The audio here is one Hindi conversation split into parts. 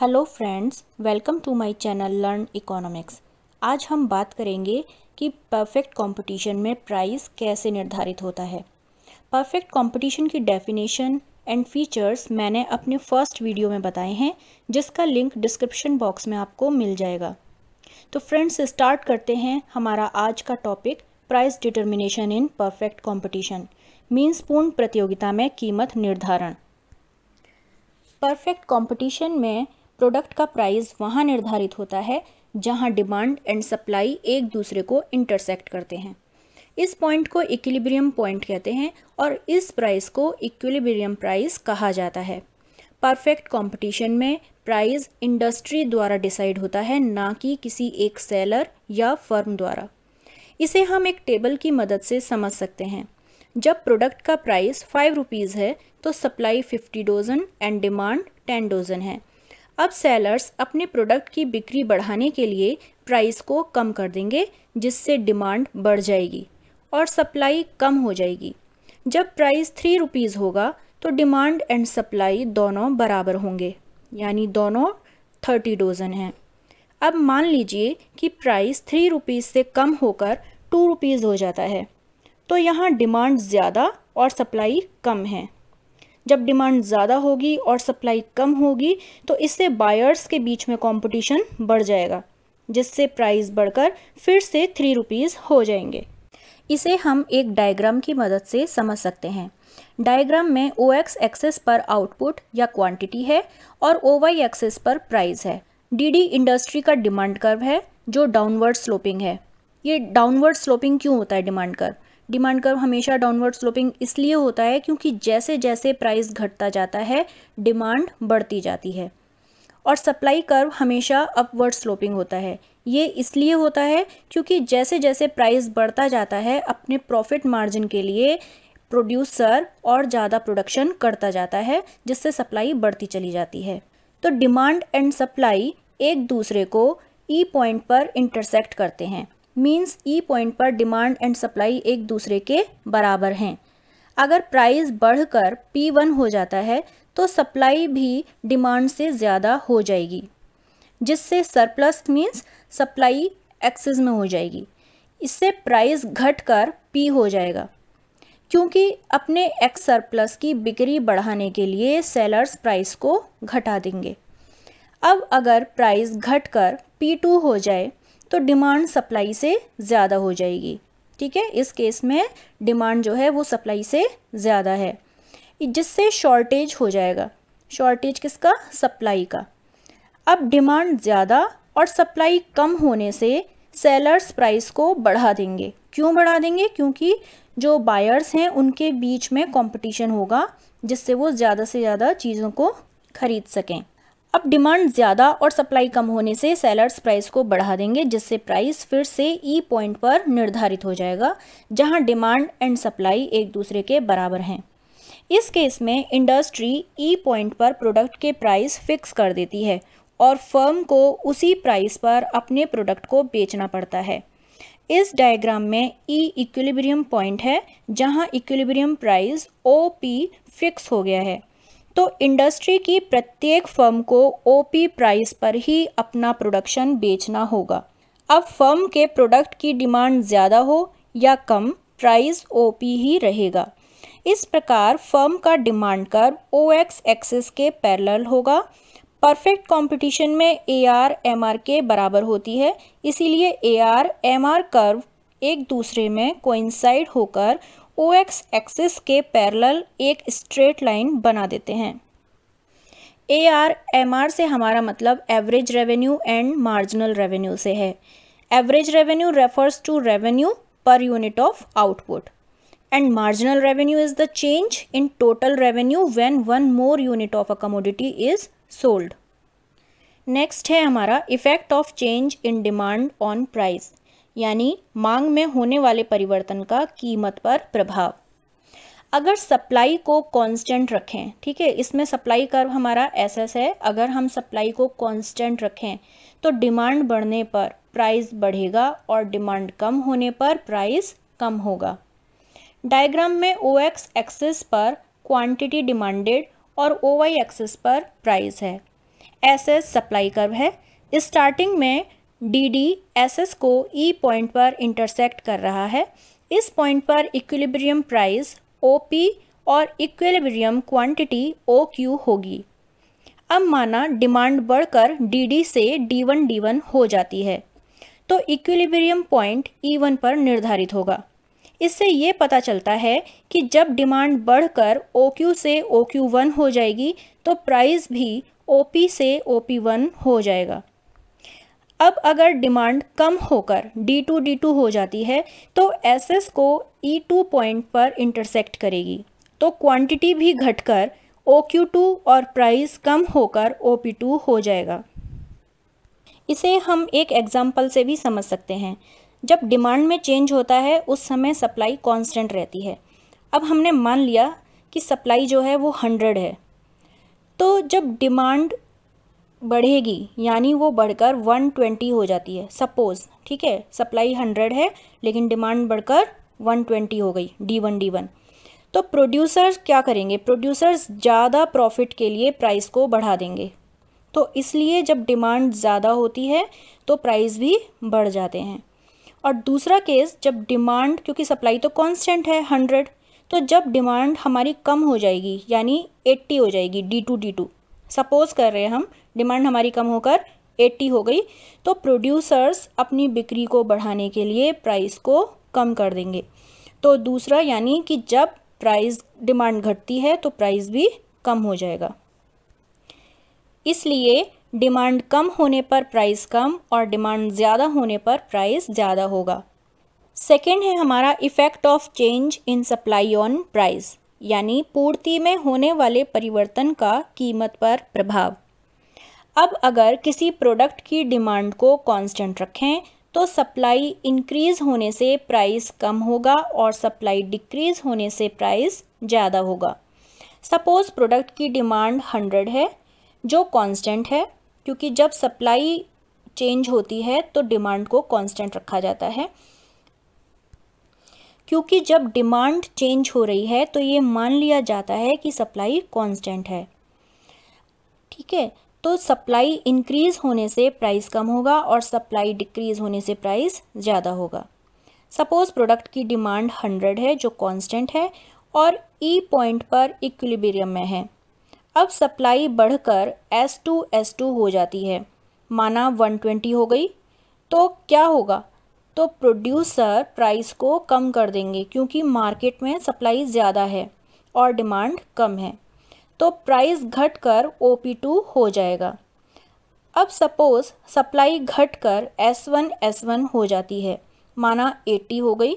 hello friends welcome to my channel learn economics आज हम बात करेंगे कि परफेक्ट कंपटीशन में प्राइस कैसे निर्धारित होता है परफेक्ट कंपटीशन की डेफिनेशन एंड फीचर्स मैंने अपने फर्स्ट वीडियो में बताए हैं जिसका लिंक डिस्क्रिप्शन बॉक्स में आपको मिल जाएगा तो फ्रेंड्स स्टार्ट करते हैं हमारा आज का topic price determination in perfect competition means पूर्ण प्रतियोगिता में कीमत निर्धारण परफेक्ट कंपटीशन में प्रोडक्ट का प्राइस वहाँ निर्धारित होता है जहाँ डिमांड एंड सप्लाई एक दूसरे को इंटरसेक्ट करते हैं इस पॉइंट को इक्विलिब्रियम पॉइंट कहते हैं और इस प्राइस को इक्विलिब्रियम प्राइस कहा जाता है परफेक्ट कंपटीशन में प्राइस इंडस्ट्री द्वारा डिसाइड होता है ना कि किसी एक सेलर या फर्म द्वारा इसे हम एक टेबल की मदद से समझ सकते हैं जब प्रोडक्ट का प्राइस फाइव रुपीज़ है तो supply fifty dozen and demand ten dozen है अब सेलर्स अपने प्रोडक्ट की बिक्री बढ़ाने के लिए प्राइस को कम कर देंगे जिससे डिमांड बढ़ जाएगी और सप्लाई कम हो जाएगी जब प्राइस थ्री रुपीज़ होगा तो डिमांड एंड सप्लाई दोनों बराबर होंगे यानी दोनों थर्टी डोज़न हैं अब मान लीजिए कि प्राइस थ्री रुपीज़ से कम होकर टू रुपीज़ हो जाता है तो यहाँ डिमांड ज़्यादा और सप्लाई कम है जब डिमांड ज़्यादा होगी और सप्लाई कम होगी तो इससे बायर्स के बीच में कंपटीशन बढ़ जाएगा जिससे प्राइस बढ़कर फिर से थ्री रुपीज़ हो जाएंगे इसे हम एक डायग्राम की मदद से समझ सकते हैं डायग्राम में ओ एक्स एक्सेस पर आउटपुट या क्वांटिटी है और ओ वाई एक्सेस पर प्राइस है डीडी इंडस्ट्री का डिमांड कर्व है जो डाउनवर्ड स्लोपिंग है ये डाउनवर्ड स्लोपिंग क्यों होता है डिमांड कर्व डिमांड कर्व हमेशा डाउनवर्ड स्लोपिंग इसलिए होता है क्योंकि जैसे जैसे प्राइस घटता जाता है डिमांड बढ़ती जाती है और सप्लाई कर्व हमेशा अपवर्ड स्लोपिंग होता है ये इसलिए होता है क्योंकि जैसे जैसे प्राइस बढ़ता जाता है अपने प्रॉफिट मार्जिन के लिए प्रोड्यूसर और ज़्यादा प्रोडक्शन करता जाता है जिससे सप्लाई बढ़ती चली जाती है तो डिमांड एंड सप्लाई एक दूसरे को ई e पॉइंट पर इंटरसेक्ट करते हैं मीन्स ई पॉइंट पर डिमांड एंड सप्लाई एक दूसरे के बराबर हैं अगर प्राइस बढ़कर पी वन हो जाता है तो सप्लाई भी डिमांड से ज़्यादा हो जाएगी जिससे सरप्लस मीन्स सप्लाई एक्सेस में हो जाएगी इससे प्राइस घटकर पी हो जाएगा क्योंकि अपने एक्स सरप्लस की बिक्री बढ़ाने के लिए सेलर्स प्राइस को घटा देंगे अब अगर प्राइस घटकर पी टू हो जाए तो डिमांड सप्लाई से ज़्यादा हो जाएगी ठीक है इस केस में डिमांड जो है वो सप्लाई से ज़्यादा है जिससे शॉर्टेज हो जाएगा शॉर्टेज किसका सप्लाई का अब डिमांड ज़्यादा और सप्लाई कम होने से सेलर्स प्राइस को बढ़ा देंगे क्यों बढ़ा देंगे क्योंकि जो बायर्स हैं उनके बीच में कंपटीशन होगा जिससे वो ज़्यादा से ज़्यादा चीज़ों को ख़रीद सकें अब डिमांड ज़्यादा और सप्लाई कम होने से सेलर्स प्राइस को बढ़ा देंगे जिससे प्राइस फिर से ई e पॉइंट पर निर्धारित हो जाएगा जहां डिमांड एंड सप्लाई एक दूसरे के बराबर हैं इस केस में इंडस्ट्री ई पॉइंट पर प्रोडक्ट के प्राइस फिक्स कर देती है और फर्म को उसी प्राइस पर अपने प्रोडक्ट को बेचना पड़ता है इस डायग्राम में ई इक्विलिब्रियम पॉइंट है जहां equilibrium price O P fix हो गया है तो इंडस्ट्री की प्रत्येक फर्म को ओपी प्राइस पर ही अपना प्रोडक्शन बेचना होगा अब फर्म के प्रोडक्ट की डिमांड ज़्यादा हो या कम प्राइस ओपी ही रहेगा इस प्रकार फर्म का demand curve O X axis के पैरेलल होगा परफेक्ट कंपटीशन में ए आर एम आर के बराबर होती है इसीलिए A R M R curve एक दूसरे में कोइंसाइड होकर ओ एक्स एक्सिस के पैरेलल एक स्ट्रेट लाइन बना देते हैं ए आर एम आर से हमारा मतलब average revenue and marginal revenue से है average revenue refers to revenue per unit of output and marginal revenue is the change in total revenue when one more unit of a commodity is sold next है हमारा effect of change in demand on price यानी मांग में होने वाले परिवर्तन का कीमत पर प्रभाव अगर सप्लाई को कांस्टेंट रखें ठीक है इसमें सप्लाई कर्व हमारा एस एस है अगर हम सप्लाई को कांस्टेंट रखें तो डिमांड बढ़ने पर प्राइस बढ़ेगा और डिमांड कम होने पर प्राइस कम होगा डायग्राम में ओ एक्स एक्सिस पर क्वांटिटी डिमांडेड और ओ वाई एक्सिस पर प्राइस है एस एस सप्लाई कर्व है स्टार्टिंग में डी डी एस एस को ई e पॉइंट पर इंटरसेक्ट कर रहा है इस पॉइंट पर इक्विलिब्रियम प्राइस ओ पी और इक्विलिब्रियम क्वांटिटी ओ क्यू होगी अब माना डिमांड बढ़कर डी डी से डी वन डी वन हो जाती है तो इक्विलिब्रियम पॉइंट ई वन पर निर्धारित होगा इससे ये पता चलता है कि जब डिमांड बढ़कर ओ क्यू से ओ क्यू वन हो जाएगी तो प्राइस भी ओ पी से ओ पी वन हो जाएगा अब अगर डिमांड कम होकर D2 D2 हो जाती है तो SS को E2 पॉइंट पर इंटरसेक्ट करेगी तो क्वांटिटी भी घटकर OQ2 और प्राइस कम होकर OP2 हो जाएगा इसे हम एक एग्जाम्पल से भी समझ सकते हैं जब डिमांड में चेंज होता है उस समय सप्लाई कांस्टेंट रहती है अब हमने मान लिया कि सप्लाई जो है वो हंड्रेड है तो जब डिमांड बढ़ेगी यानी वो बढ़कर वन ट्वेंटी हो जाती है सपोज़ ठीक है सप्लाई हंड्रेड है लेकिन डिमांड बढ़कर वन ट्वेंटी हो गई डी वन डी वन तो प्रोड्यूसर्स क्या करेंगे प्रोड्यूसर्स ज़्यादा प्रॉफिट के लिए प्राइस को बढ़ा देंगे तो इसलिए जब डिमांड ज़्यादा होती है तो प्राइस भी बढ़ जाते हैं और दूसरा केस जब डिमांड क्योंकि सप्लाई तो कांस्टेंट है हंड्रेड तो जब डिमांड हमारी कम हो जाएगी यानी एट्टी हो जाएगी D two D two suppose कर रहे हैं हम डिमांड हमारी कम होकर 80 हो गई तो प्रोड्यूसर्स अपनी बिक्री को बढ़ाने के लिए प्राइस को कम कर देंगे तो दूसरा यानी कि जब प्राइस डिमांड घटती है तो प्राइस भी कम हो जाएगा इसलिए डिमांड कम होने पर प्राइस कम और डिमांड ज़्यादा होने पर प्राइस ज़्यादा होगा सेकेंड है हमारा effect of change in supply on price यानी पूर्ति में होने वाले परिवर्तन का कीमत पर प्रभाव अब अगर किसी प्रोडक्ट की डिमांड को कांस्टेंट रखें तो सप्लाई इंक्रीज़ होने से प्राइस कम होगा और सप्लाई डिक्रीज़ होने से प्राइस ज़्यादा होगा सपोज़ प्रोडक्ट की डिमांड हंड्रेड है जो कांस्टेंट है क्योंकि जब सप्लाई चेंज होती है तो डिमांड को कांस्टेंट रखा जाता है क्योंकि जब डिमांड चेंज हो रही है तो ये मान लिया जाता है कि सप्लाई कांस्टेंट है ठीक है तो सप्लाई इंक्रीज़ होने से प्राइस कम होगा और सप्लाई डिक्रीज़ होने से प्राइस ज़्यादा होगा सपोज़ प्रोडक्ट की डिमांड हंड्रेड है जो कांस्टेंट है और ई e पॉइंट पर इक्विलिब्रियम में है अब सप्लाई बढ़कर S2 S2 हो जाती है माना 120 हो गई तो क्या होगा तो प्रोड्यूसर प्राइस को कम कर देंगे क्योंकि मार्केट में सप्लाई ज़्यादा है और डिमांड कम है तो प्राइस घट कर ओ पी टू हो जाएगा अब सपोज़ सप्लाई घट कर एस वन एस वन हो जाती है माना एट्टी हो गई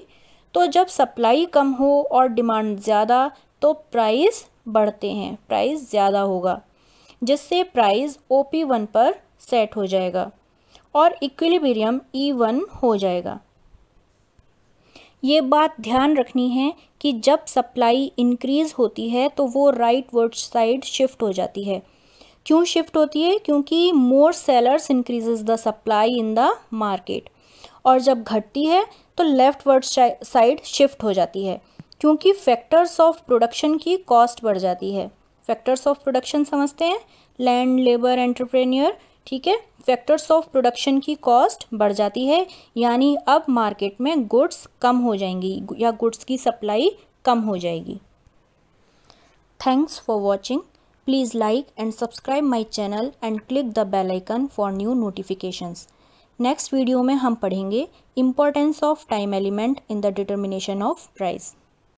तो जब सप्लाई कम हो और डिमांड ज़्यादा तो प्राइस बढ़ते हैं प्राइस ज़्यादा होगा जिससे प्राइस ओ पी वन पर सेट हो जाएगा और इक्विलिब्रियम ई वन हो जाएगा ये बात ध्यान रखनी है कि जब सप्लाई इंक्रीज़ होती है तो वो राइट वर्ड साइड शिफ्ट हो जाती है क्यों शिफ्ट होती है क्योंकि more sellers increases the supply in the market और जब घटती है तो लेफ्ट वर्ड साइड शिफ्ट हो जाती है क्योंकि फैक्टर्स ऑफ प्रोडक्शन की कॉस्ट बढ़ जाती है फैक्टर्स ऑफ प्रोडक्शन समझते हैं लैंड लेबर एंटरप्रेन्योर ठीक है फैक्टर्स ऑफ प्रोडक्शन की कॉस्ट बढ़ जाती है यानी अब मार्केट में गुड्स कम हो जाएंगी या गुड्स की सप्लाई कम हो जाएगी thanks for watching please like and subscribe my channel and click the bell icon for new notifications next video में हम पढ़ेंगे importance of time element in the determination of price